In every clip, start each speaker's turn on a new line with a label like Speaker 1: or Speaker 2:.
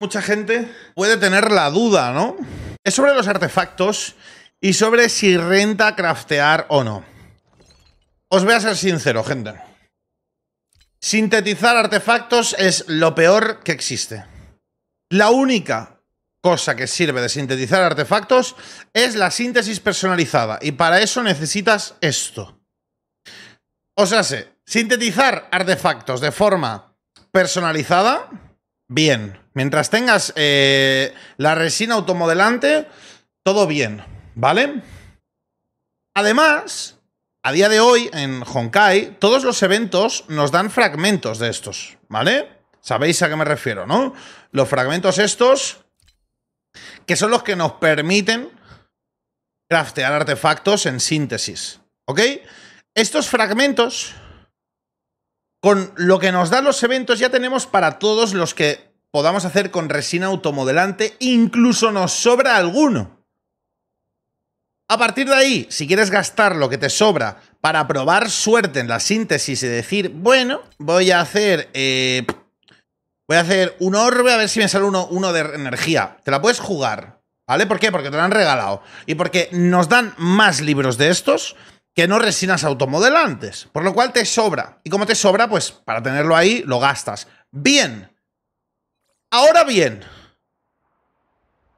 Speaker 1: mucha gente puede tener la duda, ¿no? Es sobre los artefactos y sobre si renta craftear o no. Os voy a ser sincero, gente. Sintetizar artefactos es lo peor que existe. La única cosa que sirve de sintetizar artefactos es la síntesis personalizada y para eso necesitas esto. O sea, sintetizar artefactos de forma personalizada, bien. Mientras tengas eh, la resina automodelante, todo bien, ¿vale? Además, a día de hoy en Honkai, todos los eventos nos dan fragmentos de estos, ¿vale? Sabéis a qué me refiero, ¿no? Los fragmentos estos, que son los que nos permiten craftear artefactos en síntesis, ¿ok? Estos fragmentos, con lo que nos dan los eventos, ya tenemos para todos los que podamos hacer con resina automodelante, incluso nos sobra alguno. A partir de ahí, si quieres gastar lo que te sobra para probar suerte en la síntesis y decir, bueno, voy a hacer... Eh, voy a hacer un orbe a ver si me sale uno, uno de energía. Te la puedes jugar, ¿vale? ¿Por qué? Porque te lo han regalado. Y porque nos dan más libros de estos que no resinas automodelantes, por lo cual te sobra. Y como te sobra, pues para tenerlo ahí lo gastas. Bien, Ahora bien,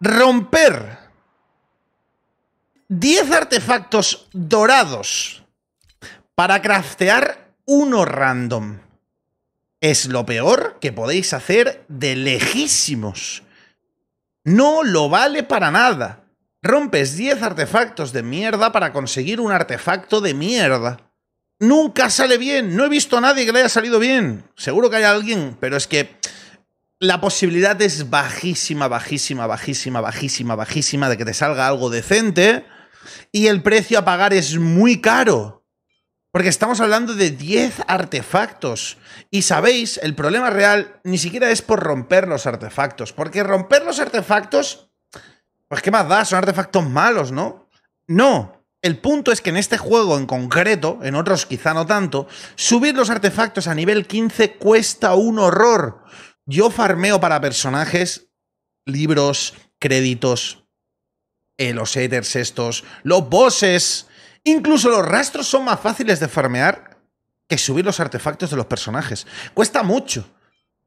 Speaker 1: romper 10 artefactos dorados para craftear uno random es lo peor que podéis hacer de lejísimos. No lo vale para nada. Rompes 10 artefactos de mierda para conseguir un artefacto de mierda. Nunca sale bien. No he visto a nadie que le haya salido bien. Seguro que hay alguien, pero es que la posibilidad es bajísima, bajísima, bajísima, bajísima, bajísima de que te salga algo decente. Y el precio a pagar es muy caro. Porque estamos hablando de 10 artefactos. Y sabéis, el problema real ni siquiera es por romper los artefactos. Porque romper los artefactos, pues qué más da, son artefactos malos, ¿no? No. El punto es que en este juego en concreto, en otros quizá no tanto, subir los artefactos a nivel 15 cuesta un horror. Yo farmeo para personajes, libros, créditos, eh, los haters estos, los bosses. Incluso los rastros son más fáciles de farmear que subir los artefactos de los personajes. Cuesta mucho.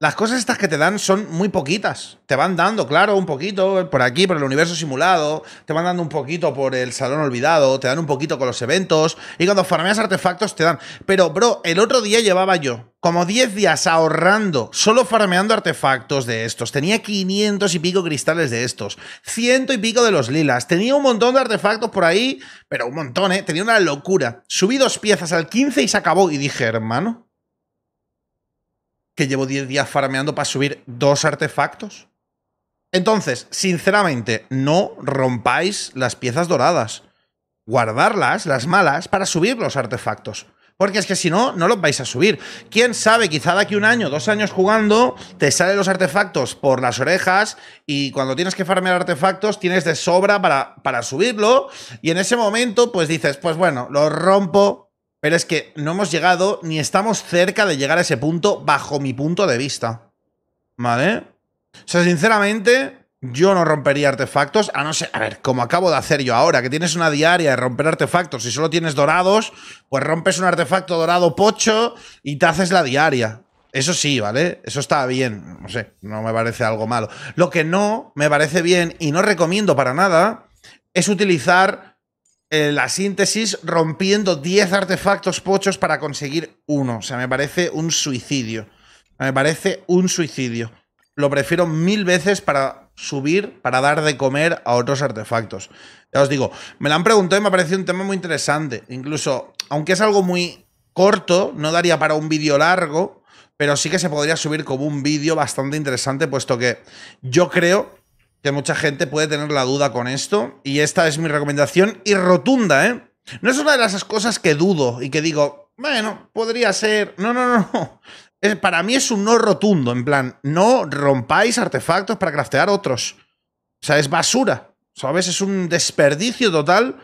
Speaker 1: Las cosas estas que te dan son muy poquitas. Te van dando, claro, un poquito por aquí, por el universo simulado, te van dando un poquito por el salón olvidado, te dan un poquito con los eventos, y cuando farmeas artefactos te dan. Pero, bro, el otro día llevaba yo como 10 días ahorrando, solo farmeando artefactos de estos. Tenía 500 y pico cristales de estos, ciento y pico de los lilas. Tenía un montón de artefactos por ahí, pero un montón, ¿eh? Tenía una locura. Subí dos piezas al 15 y se acabó. Y dije, hermano, que llevo 10 días farmeando para subir dos artefactos. Entonces, sinceramente, no rompáis las piezas doradas. Guardarlas, las malas, para subir los artefactos. Porque es que si no, no los vais a subir. Quién sabe, quizá de aquí un año, dos años jugando, te salen los artefactos por las orejas y cuando tienes que farmear artefactos tienes de sobra para, para subirlo. Y en ese momento, pues dices, pues bueno, lo rompo pero es que no hemos llegado ni estamos cerca de llegar a ese punto bajo mi punto de vista. ¿Vale? O sea, sinceramente, yo no rompería artefactos, a no ser, a ver, como acabo de hacer yo ahora, que tienes una diaria de romper artefactos y solo tienes dorados, pues rompes un artefacto dorado pocho y te haces la diaria. Eso sí, ¿vale? Eso está bien, no sé, no me parece algo malo. Lo que no me parece bien y no recomiendo para nada es utilizar eh, la síntesis rompiendo 10 artefactos pochos para conseguir uno. O sea, me parece un suicidio. Me parece un suicidio. Lo prefiero mil veces para subir, para dar de comer a otros artefactos. Ya os digo, me lo han preguntado y me ha parecido un tema muy interesante. Incluso, aunque es algo muy corto, no daría para un vídeo largo, pero sí que se podría subir como un vídeo bastante interesante, puesto que yo creo que mucha gente puede tener la duda con esto. Y esta es mi recomendación y rotunda, ¿eh? No es una de esas cosas que dudo y que digo, bueno, podría ser. No, no, no. para mí es un no rotundo, en plan, no rompáis artefactos para craftear otros. O sea, es basura. ¿Sabes? Es un desperdicio total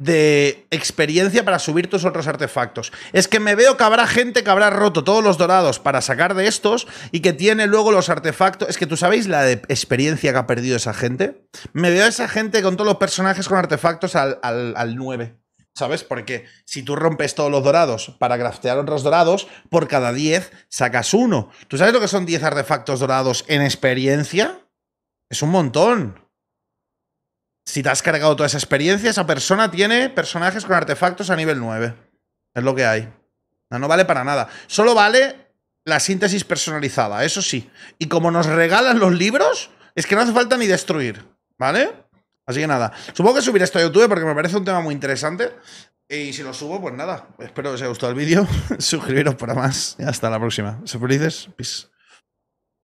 Speaker 1: de experiencia para subir tus otros artefactos. Es que me veo que habrá gente que habrá roto todos los dorados para sacar de estos y que tiene luego los artefactos. Es que tú sabéis la experiencia que ha perdido esa gente. Me veo a esa gente con todos los personajes con artefactos al, al 9. ¿Sabes? Porque si tú rompes todos los dorados para craftear otros dorados, por cada 10 sacas uno. ¿Tú sabes lo que son 10 artefactos dorados en experiencia? Es un montón. Si te has cargado toda esa experiencia, esa persona tiene personajes con artefactos a nivel 9. Es lo que hay. No, vale para nada. Solo vale la síntesis personalizada, eso sí. Y como nos regalan los libros, es que no hace falta ni destruir, ¿vale? Así que nada. Supongo que subiré esto a YouTube porque me parece un tema muy interesante. Y si lo subo, pues nada. Espero que os haya gustado el vídeo. Suscribiros para más. Y hasta la próxima. Se felices. Peace.